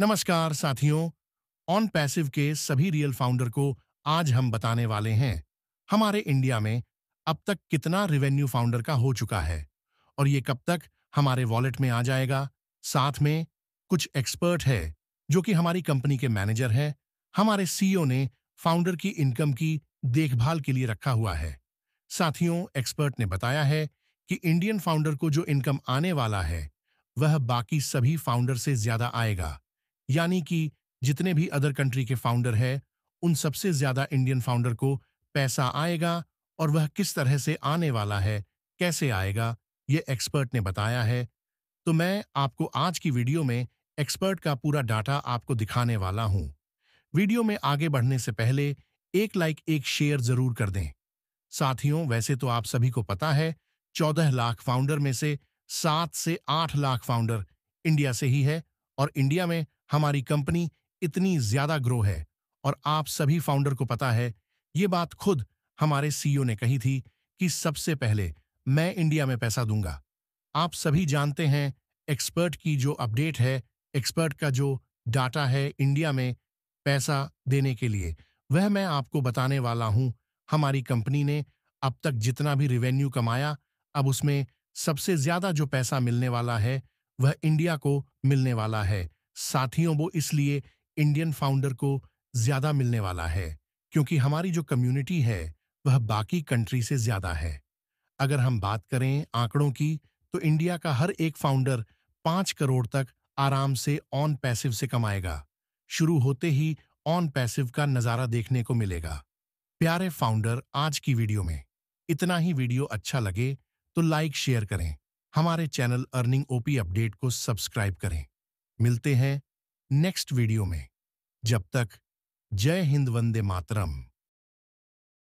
नमस्कार साथियों on passive के सभी रियल फाउंडर को आज हम बताने वाले हैं हमारे इंडिया में अब तक कितना रिवेन्यू फाउंडर का हो चुका है और ये कब तक हमारे वॉलेट में आ जाएगा साथ में कुछ एक्सपर्ट है जो कि हमारी कंपनी के मैनेजर है हमारे सीईओ e ने फाउंडर की इनकम की देखभाल के लिए रखा हुआ है साथियों एक्सपर्ट ने बताया है कि इंडियन फाउंडर को जो इनकम आने वाला है वह बाकी सभी फाउंडर से ज्यादा आएगा यानी कि जितने भी अदर कंट्री के फाउंडर हैं उन सबसे ज्यादा इंडियन फाउंडर को पैसा आएगा और वह किस तरह से आने वाला है कैसे आएगा ये एक्सपर्ट ने बताया है तो मैं आपको आज की वीडियो में एक्सपर्ट का पूरा डाटा आपको दिखाने वाला हूं वीडियो में आगे बढ़ने से पहले एक लाइक एक शेयर जरूर कर दें साथियों वैसे तो आप सभी को पता है चौदह लाख फाउंडर में से सात से आठ लाख फाउंडर इंडिया से ही है और इंडिया में हमारी कंपनी इतनी ज्यादा ग्रो है और आप सभी फाउंडर को पता है ये बात खुद हमारे सीईओ ने कही थी कि सबसे पहले मैं इंडिया में पैसा दूंगा आप सभी जानते हैं एक्सपर्ट की जो अपडेट है एक्सपर्ट का जो डाटा है इंडिया में पैसा देने के लिए वह मैं आपको बताने वाला हूं हमारी कंपनी ने अब तक जितना भी रिवेन्यू कमाया अब उसमें सबसे ज्यादा जो पैसा मिलने वाला है वह इंडिया को मिलने वाला है साथियों वो इसलिए इंडियन फाउंडर को ज्यादा मिलने वाला है क्योंकि हमारी जो कम्युनिटी है वह बाकी कंट्री से ज्यादा है अगर हम बात करें आंकड़ों की तो इंडिया का हर एक फाउंडर पांच करोड़ तक आराम से ऑन पैसिव से कमाएगा शुरू होते ही ऑन पैसिव का नज़ारा देखने को मिलेगा प्यारे फाउंडर आज की वीडियो में इतना ही वीडियो अच्छा लगे तो लाइक शेयर करें हमारे चैनल अर्निंग ओपी अपडेट को सब्सक्राइब करें मिलते हैं नेक्स्ट वीडियो में जब तक जय हिंद वंदे मातरम